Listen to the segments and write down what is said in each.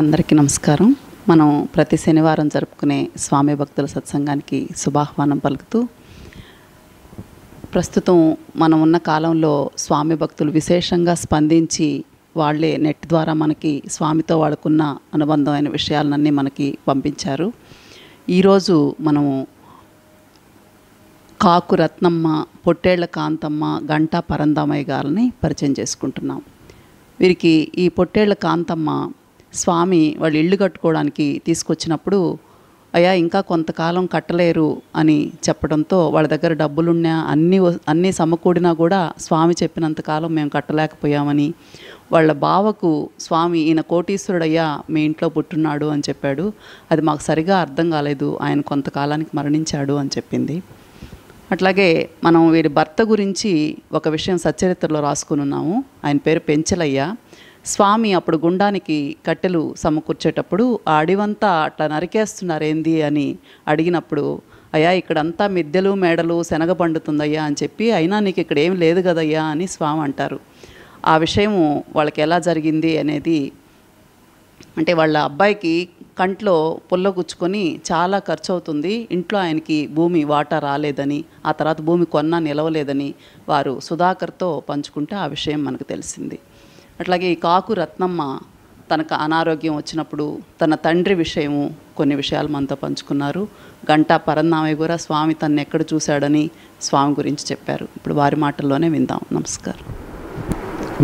అందరికీ నమస్కారం మనం ప్రతి శనివారం జరుపుకునే స్వామి భక్తుల సత్సంగానికి శుభాహ్వానం పలుకుతూ ప్రస్తుతం మనం ఉన్న కాలంలో స్వామి భక్తులు విశేషంగా స్పందించి వాళ్ళే నెట్ ద్వారా మనకి స్వామితో వాడుకున్న అనుబంధమైన విషయాలన్నీ మనకి పంపించారు ఈరోజు మనము కాకు రత్నమ్మ పొట్టేళ్ల కాంతమ్మ గంటా పరందామయ్య గారిని పరిచయం చేసుకుంటున్నాం వీరికి ఈ పొట్టేళ్ల కాంతమ్మ స్వామి వాళ్ళు ఇల్లు కట్టుకోవడానికి తీసుకొచ్చినప్పుడు అయ్యా ఇంకా కొంతకాలం కట్టలేరు అని చెప్పడంతో వాళ్ళ దగ్గర డబ్బులున్నా అన్నీ అన్నీ సమకూడినా కూడా స్వామి చెప్పినంతకాలం మేము కట్టలేకపోయామని వాళ్ళ బావకు స్వామి ఈయన కోటీశ్వరుడయ్యా మీ ఇంట్లో పుట్టున్నాడు అని చెప్పాడు అది మాకు సరిగా అర్థం కాలేదు ఆయన కొంతకాలానికి మరణించాడు అని చెప్పింది అట్లాగే మనం వీరి భర్త గురించి ఒక విషయం సచ్చరిత్రలో రాసుకుని ఉన్నాము ఆయన పేరు పెంచలయ్య స్వామి అప్పుడు గుండానికి కట్టెలు సమకూర్చేటప్పుడు ఆ అడివంతా అట్లా నరికేస్తున్నారు ఏంది అని అడిగినప్పుడు అయ్యా ఇక్కడంతా మిద్దెలు మేడలు శనగ పండుతుందయ్యా అని చెప్పి అయినా నీకు ఇక్కడ ఏం లేదు కదయ్యా అని స్వామి అంటారు ఆ విషయము వాళ్ళకి ఎలా జరిగింది అనేది అంటే వాళ్ళ అబ్బాయికి కంట్లో పుల్లగుచ్చుకొని చాలా ఖర్చు అవుతుంది ఇంట్లో ఆయనకి భూమి వాటా రాలేదని ఆ తర్వాత భూమి కొన్నా నిలవలేదని వారు సుధాకర్తో పంచుకుంటే ఆ విషయం మనకు తెలిసింది అట్లాగే ఈ కాకు రత్నమ్మ తనకు అనారోగ్యం వచ్చినప్పుడు తన తండ్రి విషయము కొన్ని విషయాలు మనతో పంచుకున్నారు గంటా పరందామయ్య కూడా స్వామి తన్ను ఎక్కడ చూశాడని స్వామి గురించి చెప్పారు ఇప్పుడు వారి మాటల్లోనే విందాం నమస్కారం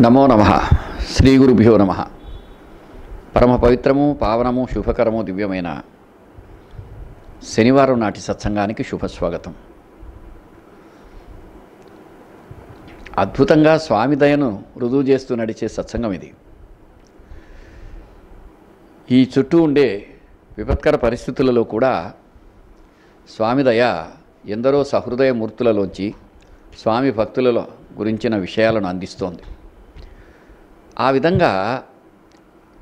నమో నమ శ్రీ గురుభ్యో నమ పరమ పవిత్రము పావనము శుభకరము దివ్యమైన శనివారం నాటి సత్సంగానికి శుభస్వాగతం అద్భుతంగా స్వామి దయను రుజువు చేస్తూ నడిచే సత్సంగం ఇది ఈ చుట్టూ ఉండే విపత్కర పరిస్థితులలో కూడా స్వామి దయ ఎందరో సహృదయ మూర్తులలోంచి స్వామి భక్తులలో గురించిన విషయాలను అందిస్తోంది ఆ విధంగా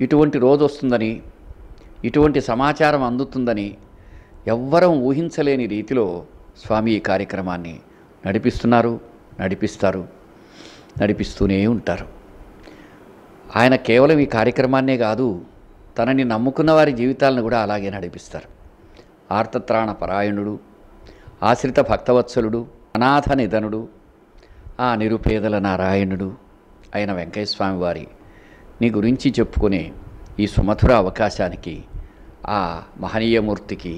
ఇటువంటి రోజు వస్తుందని ఇటువంటి సమాచారం అందుతుందని ఎవ్వరం ఊహించలేని రీతిలో స్వామి ఈ కార్యక్రమాన్ని నడిపిస్తున్నారు నడిపిస్తారు నడిపిస్తూనే ఉంటారు ఆయన కేవలం ఈ కార్యక్రమాన్నే కాదు తనని నమ్ముకున్న వారి జీవితాలను కూడా అలాగే నడిపిస్తారు ఆర్తత్రాణ పరాయణుడు ఆశ్రిత భక్తవత్సలుడు అనాథ నిధనుడు ఆ నిరుపేదల నారాయణుడు అయిన వెంకయ్యస్వామి వారి నీ గురించి చెప్పుకునే ఈ సుమధుర అవకాశానికి ఆ మహనీయమూర్తికి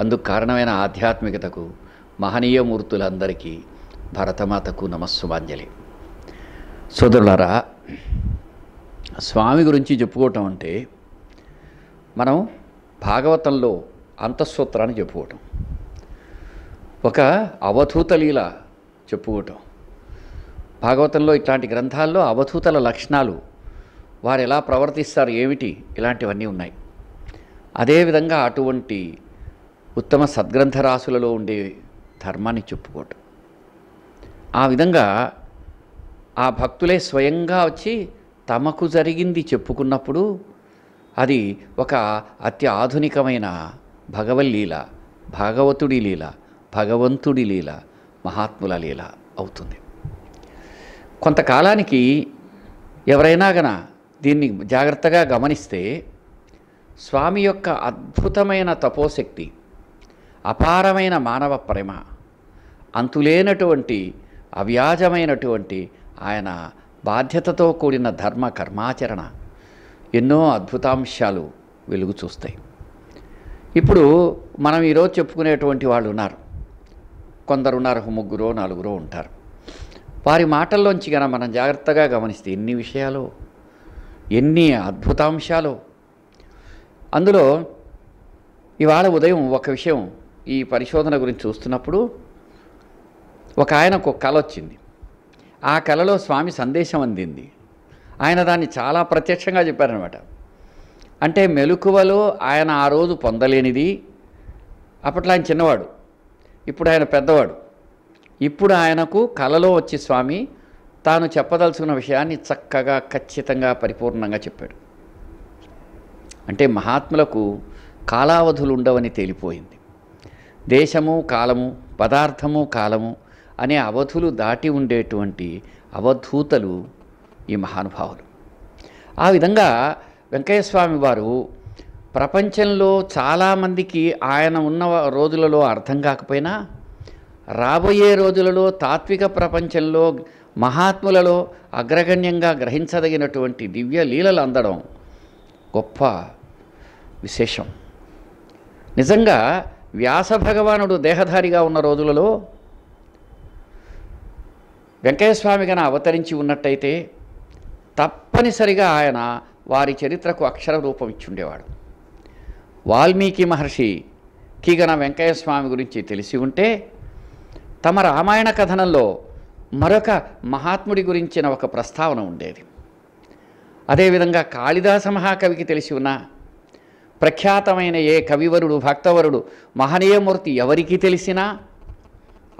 అందుకు కారణమైన ఆధ్యాత్మికతకు మహనీయమూర్తులందరికీ భరతమాతకు నమస్సుమాంజలి సోదరులారా స్వామి గురించి చెప్పుకోవటం అంటే మనం భాగవతంలో అంతఃసూత్రాన్ని చెప్పుకోవటం ఒక అవధూత లీల చెప్పుకోవటం భాగవతంలో ఇట్లాంటి గ్రంథాల్లో అవధూతల లక్షణాలు వారు ఎలా ప్రవర్తిస్తారు ఏమిటి ఇలాంటివన్నీ ఉన్నాయి అదేవిధంగా అటువంటి ఉత్తమ సద్గ్రంథ రాసులలో ఉండే ధర్మాన్ని చెప్పుకోవటం ఆ విధంగా ఆ భక్తులే స్వయంగా వచ్చి తమకు జరిగింది చెప్పుకున్నప్పుడు అది ఒక అతి ఆధునికమైన భగవల్లీల భాగవతుడి లీల భగవంతుడి లీల మహాత్ముల లీల అవుతుంది కొంతకాలానికి ఎవరైనా గన దీన్ని జాగ్రత్తగా గమనిస్తే స్వామి యొక్క అద్భుతమైన తపోశక్తి అపారమైన మానవ ప్రేమ అంతులేనటువంటి అవ్యాజమైనటువంటి ఆయన బాధ్యతతో కూడిన ధర్మ కర్మాచరణ ఎన్నో అద్భుతాంశాలు వెలుగు చూస్తాయి ఇప్పుడు మనం ఈరోజు చెప్పుకునేటువంటి వాళ్ళు ఉన్నారు కొందరు ఉన్నారు ముగ్గురో నలుగురో ఉంటారు వారి మాటల్లోంచి కనుక మనం జాగ్రత్తగా గమనిస్తే ఎన్ని విషయాలు ఎన్ని అద్భుతాంశాలు అందులో ఇవాళ ఉదయం ఒక విషయం ఈ పరిశోధన గురించి చూస్తున్నప్పుడు ఒక ఆయనకు ఒక కళ వచ్చింది ఆ కళలో స్వామి సందేశం అందింది ఆయన దాన్ని చాలా ప్రత్యక్షంగా చెప్పారనమాట అంటే మెలకువలో ఆయన ఆ రోజు పొందలేనిది అప్పట్లో ఆయన చిన్నవాడు ఇప్పుడు ఆయన పెద్దవాడు ఇప్పుడు ఆయనకు కలలో వచ్చి స్వామి తాను చెప్పదలుచుకున్న విషయాన్ని చక్కగా ఖచ్చితంగా పరిపూర్ణంగా చెప్పాడు అంటే మహాత్ములకు కాలావధులు ఉండవని తేలిపోయింది దేశము కాలము పదార్థము కాలము అనే అవధులు దాటి ఉండేటువంటి అవధూతలు ఈ మహానుభావులు ఆ విధంగా వెంకయ్యస్వామి వారు ప్రపంచంలో చాలామందికి ఆయన ఉన్న రోజులలో అర్థం కాకపోయినా రాబోయే రోజులలో తాత్విక ప్రపంచంలో మహాత్ములలో అగ్రగణ్యంగా గ్రహించదగినటువంటి దివ్య లీలలు అందడం గొప్ప విశేషం నిజంగా వ్యాస భగవానుడు దేహధారిగా ఉన్న రోజులలో వెంకయ్యస్వామి గారు అవతరించి ఉన్నట్టయితే తప్పనిసరిగా ఆయన వారి చరిత్రకు అక్షర రూపం ఇచ్చుండేవాడు వాల్మీకి మహర్షికి గన వెంకయ్యస్వామి గురించి తెలిసి ఉంటే తమ రామాయణ కథనంలో మరొక మహాత్ముడి గురించిన ఒక ప్రస్తావన ఉండేది అదేవిధంగా కాళిదాస మహాకవికి తెలిసి ఉన్న ప్రఖ్యాతమైన ఏ కవివరుడు భక్తవరుడు మహనీయమూర్తి ఎవరికి తెలిసినా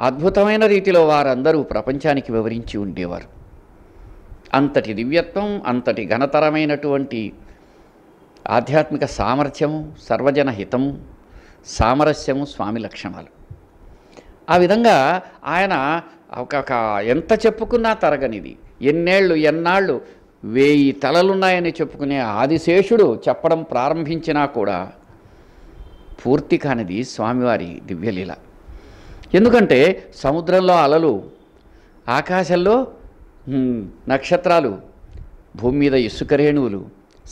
అద్భుతమైన రీతిలో వారందరూ ప్రపంచానికి వివరించి ఉండేవారు అంతటి దివ్యత్వం అంతటి ఘనతరమైనటువంటి ఆధ్యాత్మిక సామర్థ్యము సర్వజన హితము సామరస్యము స్వామి లక్షణాలు ఆ విధంగా ఆయన ఒక ఎంత చెప్పుకున్నా తరగనిది ఎన్నేళ్ళు ఎన్నాళ్ళు వేయి తలలున్నాయని చెప్పుకునే ఆదిశేషుడు చెప్పడం ప్రారంభించినా కూడా పూర్తి కానిది స్వామివారి దివ్యలీల ఎందుకంటే సముద్రంలో అలలు ఆకాశంలో నక్షత్రాలు భూమి మీద ఇసుక రేణువులు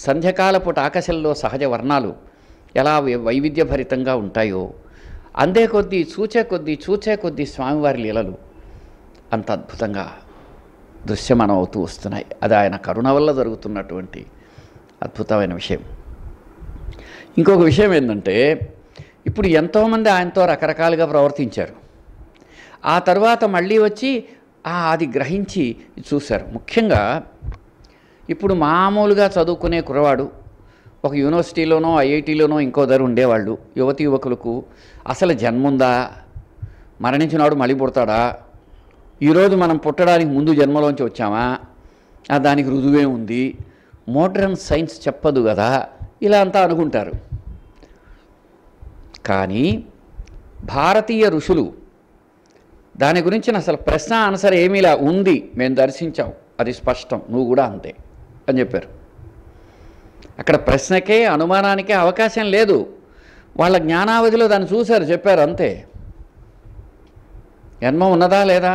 సంధ్యకాలపూట ఆకాశంలో సహజ వర్ణాలు ఎలా వైవిధ్యభరితంగా ఉంటాయో అందే కొద్దీ చూచే కొద్దీ చూచే కొద్దీ స్వామివారి లీలలు అంత అద్భుతంగా దృశ్యమానం అవుతూ వస్తున్నాయి అది ఆయన కరుణ వల్ల జరుగుతున్నటువంటి అద్భుతమైన విషయం ఇంకొక విషయం ఏంటంటే ఇప్పుడు ఎంతోమంది ఆయనతో రకరకాలుగా ప్రవర్తించారు ఆ తర్వాత మళ్ళీ వచ్చి అది గ్రహించి చూశారు ముఖ్యంగా ఇప్పుడు మామూలుగా చదువుకునే కురవాడు ఒక యూనివర్సిటీలోనో ఐఐటీలోనో ఇంకో ధర ఉండేవాళ్ళు యువతి యువకులకు అసలు జన్ముందా మరణించినాడు మళ్ళీ పుడతాడా ఈరోజు మనం పుట్టడానికి ముందు జన్మలోంచి వచ్చామా దానికి రుజువే ఉంది మోడ్రన్ సైన్స్ చెప్పదు కదా ఇలా అంతా అనుకుంటారు కానీ భారతీయ ఋషులు దాని గురించిన అసలు ప్రశ్న ఆన్సర్ ఏమీలా ఉంది మేము దర్శించాం అది స్పష్టం నువ్వు కూడా అంతే అని చెప్పారు అక్కడ ప్రశ్నకే అనుమానానికే అవకాశం లేదు వాళ్ళ జ్ఞానావధిలో దాన్ని చూశారు చెప్పారు అంతే జన్మ ఉన్నదా లేదా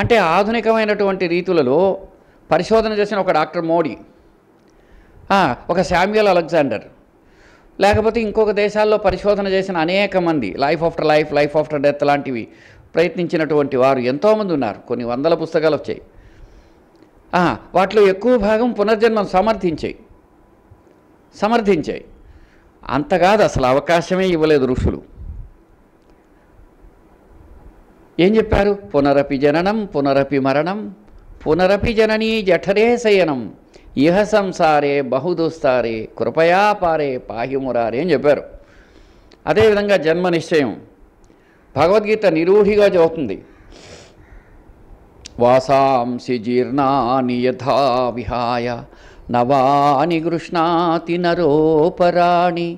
అంటే ఆధునికమైనటువంటి రీతులలో పరిశోధన చేసిన ఒక డాక్టర్ మోడీ ఒక శామ్యుయల్ అలెగ్జాండర్ లేకపోతే ఇంకొక దేశాల్లో పరిశోధన చేసిన అనేక మంది life after life life after death లాంటివి ప్రయత్నించినటువంటి వారు ఎంతోమంది ఉన్నారు కొన్ని వందల పుస్తకాలు వచ్చాయి వాటిలో ఎక్కువ భాగం పునర్జన్మను సమర్థించాయి సమర్థించాయి అంతకాదు అసలు అవకాశమే ఇవ్వలేదు ఋషులు ఏం చెప్పారు పునరపి జననం పునరపి మరణం పునరపి జననీ జఠరే శయనం ఇహ సంసారే బహుదుస్తారే కృపయా పారే పాహిమురారే అని చెప్పారు అదేవిధంగా జన్మ నిశ్చయం భగవద్గీత నిరూఢిగా చదువుతుంది వాసాంసి జీర్ణాని యథా విహాయ నవాని గృష్ణాతి నరోపరాణి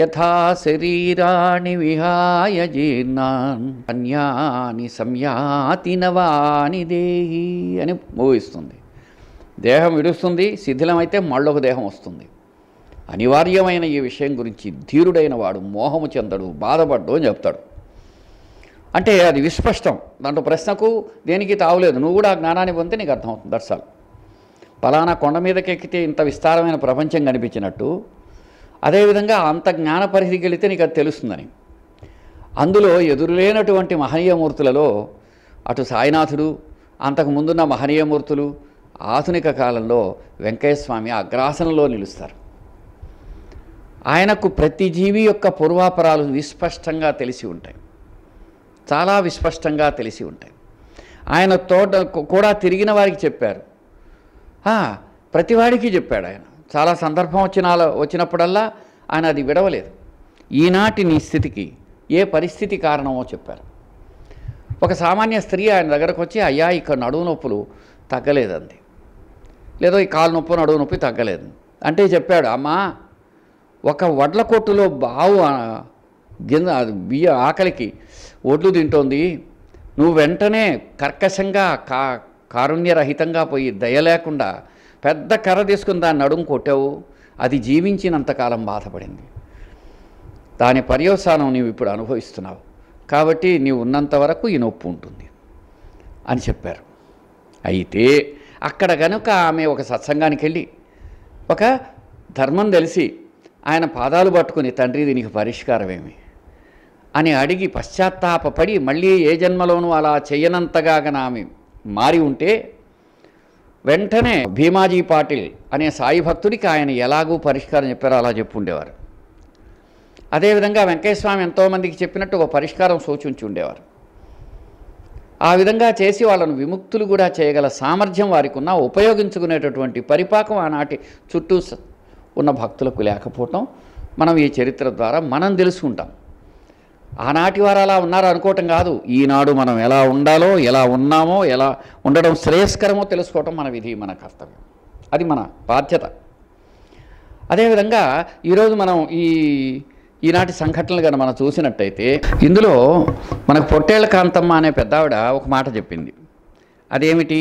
యథా శరీరాణి విహాయ జీర్ణాన్ అన్యాని సంయాతి నవాని దేహి అని మోగిస్తుంది దేహం విడుస్తుంది శిథిలమైతే మళ్ళొక దేహం వస్తుంది అనివార్యమైన ఈ విషయం గురించి ధీరుడైన వాడు మోహము చెందడు బాధపడ్డు అని చెప్తాడు అంటే అది విస్పష్టం దాంట్లో ప్రశ్నకు దేనికి తావులేదు నువ్వు కూడా ఆ జ్ఞానాన్ని పొందితే నీకు అర్థమవుతుంది దర్శాల్ పలానా కొండ మీదకి ఎక్కితే ఇంత విస్తారమైన ప్రపంచం కనిపించినట్టు అదేవిధంగా అంత జ్ఞాన పరిధికి వెళితే నీకు అది తెలుస్తుందని అందులో ఎదురులేనటువంటి మహనీయమూర్తులలో అటు సాయినాథుడు అంతకు ముందున్న మహనీయమూర్తులు ఆధునిక కాలంలో వెంకయ్యస్వామి అగ్రాసనంలో నిలుస్తారు ఆయనకు ప్రతి జీవి యొక్క పూర్వాపరాలు విస్పష్టంగా తెలిసి ఉంటాయి చాలా విస్పష్టంగా తెలిసి ఉంటాయి ఆయన తోట కూడా తిరిగిన వారికి చెప్పారు ప్రతివాడికి చెప్పాడు ఆయన చాలా సందర్భం వచ్చిన వచ్చినప్పుడల్లా ఆయన అది విడవలేదు ఈనాటి నీ స్థితికి ఏ పరిస్థితి కారణమో చెప్పారు ఒక సామాన్య స్త్రీ ఆయన దగ్గరకు వచ్చి అయ్యా ఇక నడువు నొప్పులు తగ్గలేదండి లేదో ఈ కాలు నొప్పి నడువు నొప్పి తగ్గలేదు అంటే చెప్పాడు అమ్మా ఒక వడ్ల కొట్టులో బావు గింజ బియ్య ఆకలికి ఓడ్లు తింటోంది నువ్వు వెంటనే కర్కశంగా కా కారుణ్యరహితంగా పోయి దయ లేకుండా పెద్ద కర్ర తీసుకుని దాన్ని నడుము కొట్టావు అది జీవించినంతకాలం బాధపడింది దాని పర్యవసానం నీవు ఇప్పుడు అనుభవిస్తున్నావు కాబట్టి నీవు ఉన్నంత వరకు ఈ నొప్పు ఉంటుంది అని చెప్పారు అయితే అక్కడ కనుక ఆమె ఒక సత్సంగానికి వెళ్ళి ఒక ధర్మం తెలిసి ఆయన పాదాలు పట్టుకుని తండ్రి దీనికి పరిష్కారమేమి అని అడిగి పశ్చాత్తాపడి మళ్ళీ ఏ జన్మలోనూ అలా చేయనంతగా ఆమె మారి ఉంటే వెంటనే భీమాజీ పాటిల్ అనే సాయి భక్తుడికి ఆయన ఎలాగూ పరిష్కారం చెప్పారో అలా చెప్పుండేవారు అదేవిధంగా వెంకటేశ్వామి ఎంతోమందికి చెప్పినట్టు ఒక పరిష్కారం సూచించి ఉండేవారు ఆ విధంగా చేసి వాళ్ళను విముక్తులు కూడా చేయగల సామర్థ్యం వారికి ఉన్న ఉపయోగించుకునేటటువంటి పరిపాకం ఆనాటి చుట్టూ ఉన్న భక్తులకు లేకపోవటం మనం ఈ చరిత్ర ద్వారా మనం తెలుసుకుంటాం ఆనాటి వారు అలా ఉన్నారు అనుకోవటం కాదు ఈనాడు మనం ఎలా ఉండాలో ఎలా ఉన్నామో ఎలా ఉండడం శ్రేయస్కరమో తెలుసుకోవటం మన విధి మన కర్తవ్యం అది మన బాధ్యత అదేవిధంగా ఈరోజు మనం ఈ ఈనాటి సంఘటనలు కనుక మనం చూసినట్టయితే ఇందులో మనకు పొట్టేళ్ల కాంతమ్మ అనే పెద్దావిడ ఒక మాట చెప్పింది అదేమిటి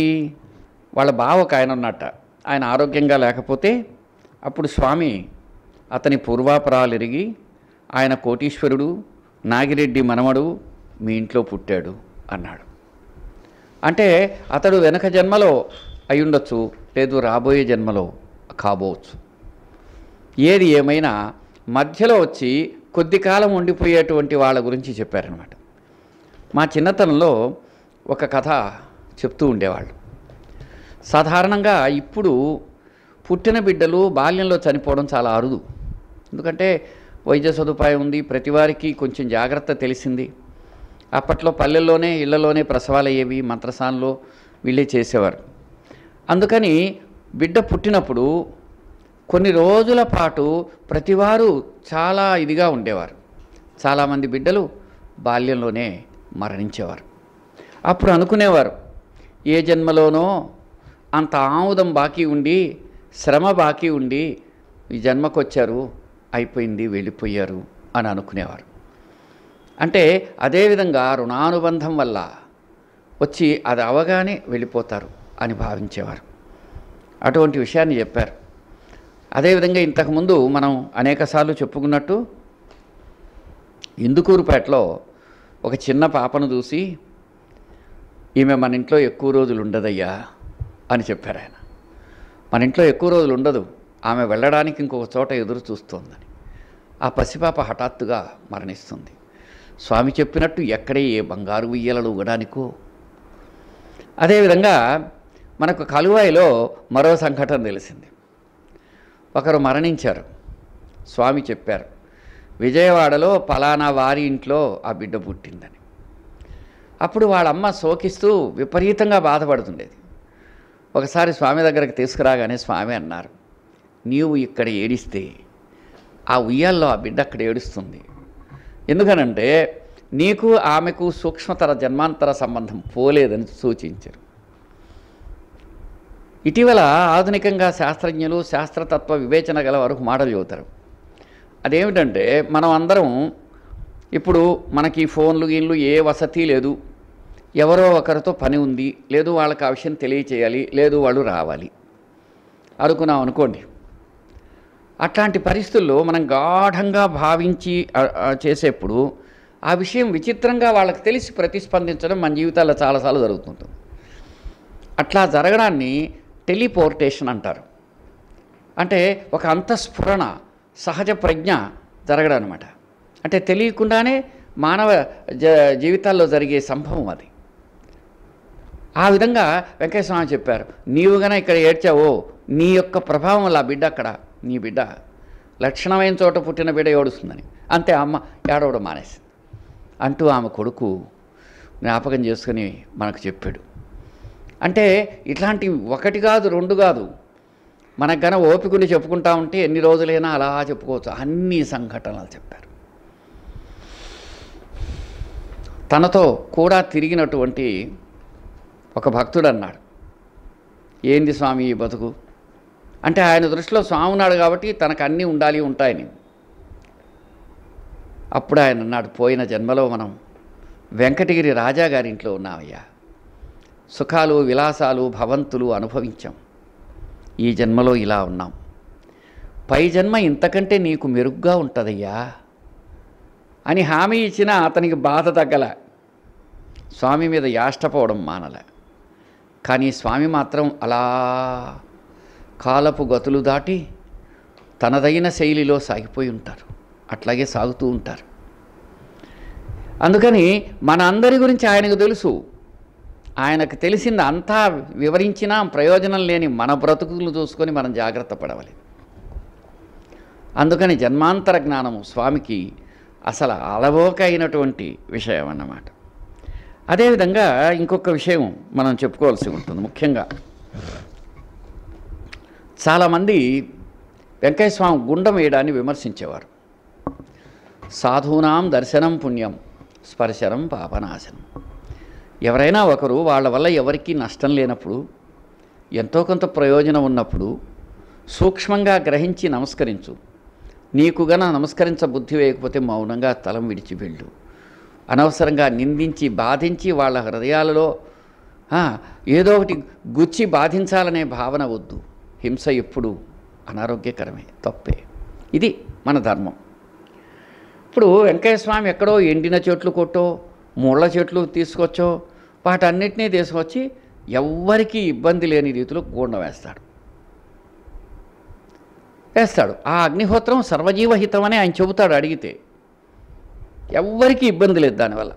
వాళ్ళ బావ ఒక ఆయన ఉన్నట్ట ఆయన ఆరోగ్యంగా లేకపోతే అప్పుడు స్వామి అతని పూర్వాపరాలు ఎరిగి ఆయన కోటీశ్వరుడు నాగిరెడ్డి మనమడు మీ ఇంట్లో పుట్టాడు అన్నాడు అంటే అతడు వెనక జన్మలో అయ్యుండొచ్చు లేదు రాబోయే జన్మలో కాబోవచ్చు ఏది ఏమైనా మధ్యలో వచ్చి కొద్ది కాలం ఉండిపోయేటువంటి వాళ్ళ గురించి చెప్పారనమాట మా చిన్నతనంలో ఒక కథ చెప్తూ ఉండేవాళ్ళు సాధారణంగా ఇప్పుడు పుట్టిన బిడ్డలు బాల్యంలో చనిపోవడం చాలా అరుదు ఎందుకంటే వైద్య సదుపాయం ఉంది ప్రతివారికి కొంచెం జాగ్రత్త తెలిసింది అప్పట్లో పల్లెల్లోనే ఇళ్లలోనే ప్రసవాలు అయ్యేవి మంత్రసాన్లో వీళ్ళే చేసేవారు అందుకని బిడ్డ పుట్టినప్పుడు కొన్ని రోజుల పాటు ప్రతివారు చాలా ఇదిగా ఉండేవారు చాలామంది బిడ్డలు బాల్యంలోనే మరణించేవారు అప్పుడు అనుకునేవారు ఏ జన్మలోనో అంత ఆముదం బాకీ ఉండి శ్రమ బాకీ ఉండి ఈ జన్మకొచ్చారు అయిపోయింది వెళ్ళిపోయారు అని అనుకునేవారు అంటే అదేవిధంగా రుణానుబంధం వల్ల వచ్చి అది అవగానే వెళ్ళిపోతారు అని భావించేవారు అటువంటి విషయాన్ని చెప్పారు అదేవిధంగా ఇంతకుముందు మనం అనేకసార్లు చెప్పుకున్నట్టు ఇందుకూరుపేటలో ఒక చిన్న పాపను చూసి ఈమె మన ఇంట్లో ఎక్కువ రోజులు ఉండదయ్యా అని చెప్పారు ఆయన మన ఇంట్లో ఎక్కువ రోజులు ఉండదు ఆమె వెళ్ళడానికి ఇంకొక చోట ఎదురు చూస్తోందని ఆ పసిపాప హఠాత్తుగా మరణిస్తుంది స్వామి చెప్పినట్టు ఎక్కడే ఏ బంగారు ఉయ్యలలు ఇవ్వడానికో అదేవిధంగా మనకు కలువాయిలో మరో సంఘటన తెలిసింది ఒకరు మరణించారు స్వామి చెప్పారు విజయవాడలో పలానా వారి ఇంట్లో ఆ బిడ్డ పుట్టిందని అప్పుడు వాళ్ళమ్మ శోకిస్తూ విపరీతంగా బాధపడుతుండేది ఒకసారి స్వామి దగ్గరకు తీసుకురాగానే స్వామి అన్నారు నీవు ఇక్కడ ఏడిస్తే ఆ ఉయ్యాల్లో ఆ బిడ్డ అక్కడ ఏడుస్తుంది ఎందుకనంటే నీకు ఆమెకు సూక్ష్మతర జన్మాంతర సంబంధం పోలేదని సూచించారు ఇటీవల ఆధునికంగా శాస్త్రజ్ఞులు శాస్త్రతత్వ వివేచన గల వరకు మాటలు చదువుతారు అదేమిటంటే మనం అందరం ఇప్పుడు మనకి ఫోన్లు గీన్లు ఏ వసతి లేదు ఎవరో ఒకరితో పని ఉంది లేదు వాళ్ళకి ఆ విషయం తెలియచేయాలి లేదు వాళ్ళు రావాలి అనుకున్నాం అనుకోండి అట్లాంటి పరిస్థితుల్లో మనం గాఢంగా భావించి చేసేప్పుడు ఆ విషయం విచిత్రంగా వాళ్ళకి తెలిసి ప్రతిస్పందించడం మన జీవితాల్లో చాలాసార్లు జరుగుతుంటుంది అట్లా జరగడాన్ని టెలిపోర్టేషన్ అంటారు అంటే ఒక అంతఃస్ఫురణ సహజ ప్రజ్ఞ జరగడం అనమాట అంటే తెలియకుండానే మానవ జ జీవితాల్లో జరిగే సంభవం అది ఆ విధంగా వెంకటేశ్వర స్వామి చెప్పారు నీవు గన ఇక్కడ ఏడ్చావో నీ యొక్క ప్రభావం అలా బిడ్డ అక్కడ నీ బిడ్డ లక్షణమైన చోట పుట్టిన బిడ్డ ఏడుస్తుందని అంతే అమ్మ ఏడవడం మానేసింది అంటూ ఆమె కొడుకు జ్ఞాపకం చేసుకుని మనకు చెప్పాడు అంటే ఇట్లాంటి ఒకటి కాదు రెండు కాదు మనకు గన ఓపికని చెప్పుకుంటా ఉంటే ఎన్ని రోజులైనా అలా చెప్పుకోవచ్చు అన్ని సంఘటనలు చెప్పారు తనతో కూడా తిరిగినటువంటి ఒక భక్తుడు అన్నాడు ఏంది స్వామి ఈ బతుకు అంటే ఆయన దృష్టిలో స్వామి ఉన్నాడు కాబట్టి తనకు అన్నీ ఉండాలి ఉంటాయని అప్పుడు ఆయన నాడు పోయిన జన్మలో మనం వెంకటగిరి రాజా గారింట్లో ఉన్నామయ్యా సుఖాలు విలాసాలు భవంతులు అనుభవించాం ఈ జన్మలో ఇలా ఉన్నాం పై జన్మ ఇంతకంటే నీకు మెరుగ్గా ఉంటుందయ్యా అని హామీ ఇచ్చినా అతనికి బాధ తగ్గల స్వామి మీద యాష్టపోవడం మానల కానీ స్వామి మాత్రం అలా కాలపు గతులు దాటి తనదైన శైలిలో సాగిపోయి ఉంటారు అట్లాగే సాగుతూ ఉంటారు అందుకని మన అందరి గురించి ఆయనకు తెలుసు ఆయనకు తెలిసింది అంతా వివరించినా ప్రయోజనం లేని మన బ్రతుకులు చూసుకొని మనం జాగ్రత్త పడవాలి అందుకని జన్మాంతర జ్ఞానము స్వామికి అసలు అలవోకైనటువంటి విషయం అన్నమాట అదేవిధంగా ఇంకొక విషయం మనం చెప్పుకోవాల్సి ఉంటుంది ముఖ్యంగా చాలామంది స్వామి గుండం వేయడాన్ని విమర్శించేవారు సాధూనాం దర్శనం పుణ్యం స్పర్శనం పాపనాశనం ఎవరైనా ఒకరు వాళ్ళ వల్ల ఎవరికీ నష్టం లేనప్పుడు ఎంతో కొంత ప్రయోజనం ఉన్నప్పుడు సూక్ష్మంగా గ్రహించి నమస్కరించు నీకు గన నమస్కరించ బుద్ధి వేయకపోతే మౌనంగా తలం విడిచి వెళ్ళు అనవసరంగా నిందించి బాధించి వాళ్ళ హృదయాలలో ఏదో ఒకటి గుచ్చి బాధించాలనే భావన వద్దు హింస ఎప్పుడు అనారోగ్యకరమే తప్పే ఇది మన ధర్మం ఇప్పుడు వెంకయ్య స్వామి ఎక్కడో ఎండిన చెట్లు కొట్టో ముళ్ళ చెట్లు తీసుకొచ్చో వాటన్నిటినీ తీసుకొచ్చి ఎవ్వరికీ ఇబ్బంది లేని రీతిలో గూండం వేస్తాడు వేస్తాడు ఆ అగ్నిహోత్రం సర్వజీవహితం అని ఆయన చెబుతాడు అడిగితే ఎవ్వరికీ ఇబ్బంది లేదు దానివల్ల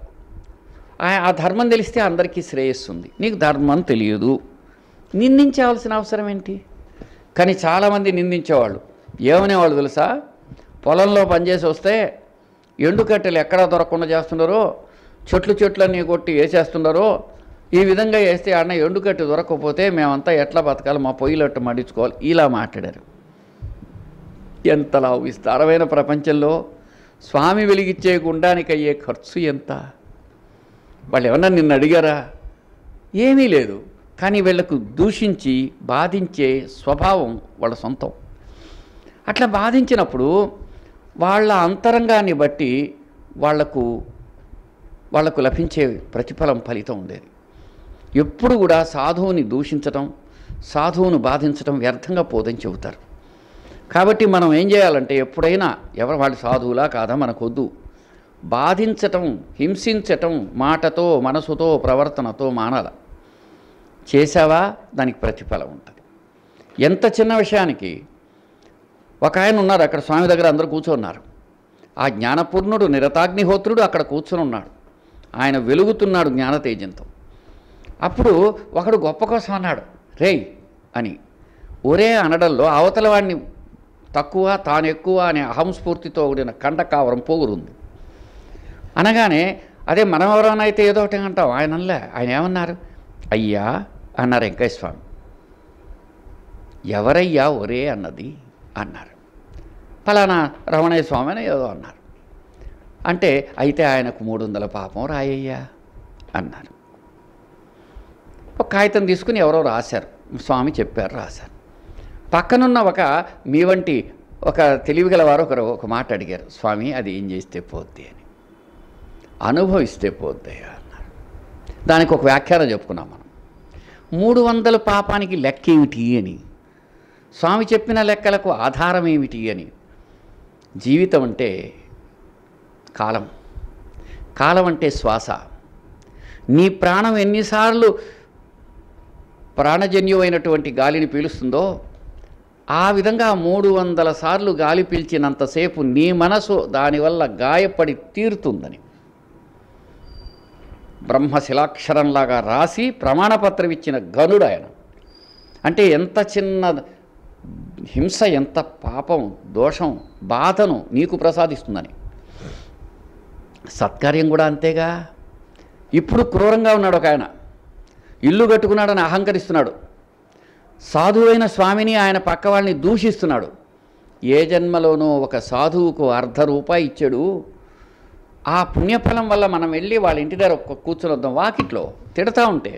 ఆ ధర్మం తెలిస్తే అందరికీ శ్రేయస్సు ఉంది నీకు ధర్మం తెలియదు నిందించాల్సిన అవసరం ఏంటి కానీ చాలామంది నిందించేవాళ్ళు ఏమనేవాళ్ళు తెలుసా పొలంలో పనిచేసి వస్తే ఎండుకట్టెలు ఎక్కడా దొరకకుండా చేస్తున్నారో చెట్లు చెట్లన్నీ కొట్టి వేసేస్తున్నారో ఈ విధంగా వేస్తే అన్న ఎండుకట్టు దొరకకపోతే మేమంతా ఎట్లా బతకాలి మా పొయ్యిలట్టు మడించుకోవాలి ఇలా మాట్లాడారు ఎంతలా విస్తారమైన ప్రపంచంలో స్వామి వెలిగిచ్చే గుండానికి అయ్యే ఖర్చు ఎంత వాళ్ళు ఏమన్నా నిన్ను అడిగారా ఏమీ లేదు కానీ వీళ్లకు దూషించి బాధించే స్వభావం వాళ్ళ సొంతం అట్లా బాధించినప్పుడు వాళ్ళ అంతరంగాన్ని బట్టి వాళ్లకు వాళ్లకు లభించే ప్రతిఫలం ఫలితం ఉండేది ఎప్పుడు కూడా సాధువుని దూషించటం సాధువును బాధించడం వ్యర్థంగా పోదని చెబుతారు కాబట్టి మనం ఏం చేయాలంటే ఎప్పుడైనా ఎవరు వాళ్ళు సాధువులా కాదా మనకొద్దు బాధించటం హింసించటం మాటతో మనసుతో ప్రవర్తనతో మానాలి చేసావా దానికి ప్రతిఫలం ఉంటుంది ఎంత చిన్న విషయానికి ఒక ఆయన ఉన్నారు అక్కడ స్వామి దగ్గర అందరూ కూర్చున్నారు ఆ జ్ఞానపూర్ణుడు నిరతాగ్నిహోత్రుడు అక్కడ కూర్చుని ఉన్నాడు ఆయన వెలుగుతున్నాడు జ్ఞానతేజంతో అప్పుడు ఒకడు గొప్ప కోసం అన్నాడు రేయ్ అని ఒరే అనడంలో అవతల వాడిని తక్కువ తాను ఎక్కువ అనే అహంస్ఫూర్తితో కూడిన కండకావరం పోగురుంది అనగానే అదే మనం ఎవరైనా అయితే ఏదో ఒకటి అంటాం ఆయనలే ఆయన ఏమన్నారు అయ్యా అన్నారు వెంకయ్య స్వామి ఎవరయ్యా ఒరే అన్నది అన్నారు ఫలానా రమణయ్య స్వామి అని ఏదో అన్నారు అంటే అయితే ఆయనకు మూడు వందల పాపం రాయ్యా అన్నారు ఒక కాగితం తీసుకుని ఎవరో రాశారు స్వామి చెప్పారు రాశారు పక్కనున్న ఒక మీ వంటి ఒక తెలివిగలవారు ఒకరు ఒక మాట అడిగారు స్వామి అది ఏం చేస్తే పోద్ది అని అనుభవిస్తే పోద్దయ్యా అన్నారు దానికి ఒక వ్యాఖ్యానం చెప్పుకున్నాం మనం మూడు వందల పాపానికి లెక్కేమిటి అని స్వామి చెప్పిన లెక్కలకు ఆధారం ఏమిటి అని జీవితం అంటే కాలం కాలం అంటే శ్వాస నీ ప్రాణం ఎన్నిసార్లు ప్రాణజన్యమైనటువంటి గాలిని పీలుస్తుందో ఆ విధంగా మూడు వందల సార్లు గాలి పీల్చినంతసేపు నీ మనసు దానివల్ల గాయపడి తీరుతుందని బ్రహ్మశిలాక్షరంలాగా రాసి ప్రమాణపత్రం ఇచ్చిన గనుడు ఆయన అంటే ఎంత చిన్న హింస ఎంత పాపం దోషం బాధను నీకు ప్రసాదిస్తుందని సత్కార్యం కూడా అంతేగా ఇప్పుడు క్రూరంగా ఉన్నాడు ఒక ఆయన ఇల్లు కట్టుకున్నాడని అహంకరిస్తున్నాడు సాధువైన స్వామిని ఆయన పక్క వాళ్ళని దూషిస్తున్నాడు ఏ జన్మలోనూ ఒక సాధువుకు అర్ధ రూపాయి ఇచ్చాడు ఆ పుణ్యఫలం వల్ల మనం వెళ్ళి వాళ్ళ ఇంటి దగ్గర కూర్చొని వద్దాం వాకిట్లో తిడతా ఉంటే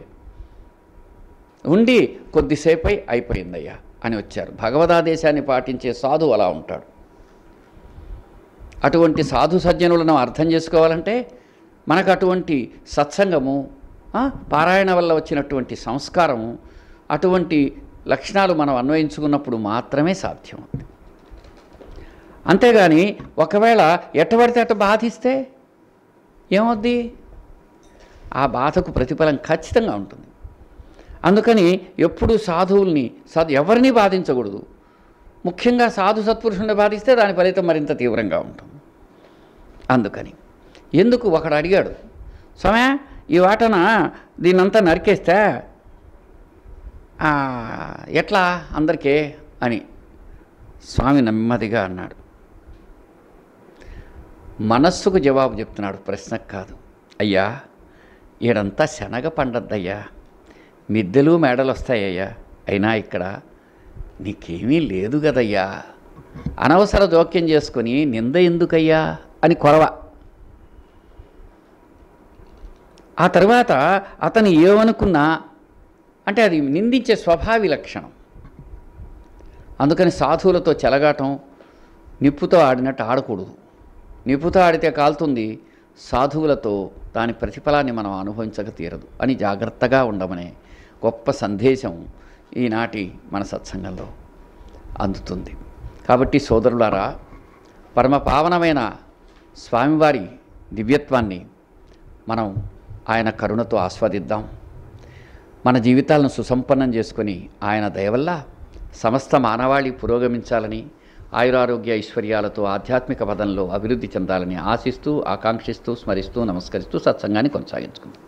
ఉండి కొద్దిసేపై అయిపోయిందయ్యా అని వచ్చారు భగవదాదేశాన్ని పాటించే సాధు అలా ఉంటాడు అటువంటి సాధు సజ్జనులను అర్థం చేసుకోవాలంటే మనకు అటువంటి సత్సంగము పారాయణ వల్ల వచ్చినటువంటి సంస్కారము అటువంటి లక్షణాలు మనం అన్వయించుకున్నప్పుడు మాత్రమే సాధ్యం అంతేగాని ఒకవేళ ఎట్టబడితే అటు బాధిస్తే ఏమవుద్ది ఆ బాధకు ప్రతిఫలం ఖచ్చితంగా ఉంటుంది అందుకని ఎప్పుడు సాధువుల్ని సాధు ఎవరిని బాధించకూడదు ముఖ్యంగా సాధు సత్పురుషుని బాధిస్తే దాని ఫలితం మరింత తీవ్రంగా ఉంటుంది అందుకని ఎందుకు ఒకడు అడిగాడు సమయ ఈ వాటన దీనంతా నరికేస్తే ఎట్లా అందరికీ అని స్వామి నెమ్మదిగా అన్నాడు మనస్సుకు జవాబు చెప్తున్నాడు ప్రశ్న కాదు అయ్యా ఈడంతా శనగ పండద్దయ్యా మిద్దెలు మేడలు వస్తాయ్యా అయినా ఇక్కడ నీకేమీ లేదు కదయ్యా అనవసర జోక్యం చేసుకుని నింద ఎందుకయ్యా అని కొరవ ఆ తర్వాత అతను ఏమనుకున్నా అంటే అది నిందించే స్వభావి లక్షణం అందుకని సాధువులతో చెలగాటం నిప్పుతో ఆడినట్టు ఆడకూడదు నిపుతాడితే కాలుతుంది సాధువులతో దాని ప్రతిఫలాన్ని మనం అనుభవించక తీరదు అని జాగ్రత్తగా ఉండమనే గొప్ప సందేశం ఈనాటి మన సత్సంగంలో అందుతుంది కాబట్టి సోదరులారా పరమ పావనమైన స్వామివారి దివ్యత్వాన్ని మనం ఆయన కరుణతో ఆస్వాదిద్దాం మన జీవితాలను సుసంపన్నం చేసుకొని ఆయన దయవల్ల సమస్త మానవాళి పురోగమించాలని ఆయురారోగ్య ఐశ్వర్యాలతో ఆధ్యాత్మిక పదంలో అభివృద్ధి చెందాలని ఆశిస్తూ ఆకాంక్షిస్తూ స్మరిస్తూ నమస్కరిస్తూ సత్సంగాన్ని కొనసాగించుకుందాం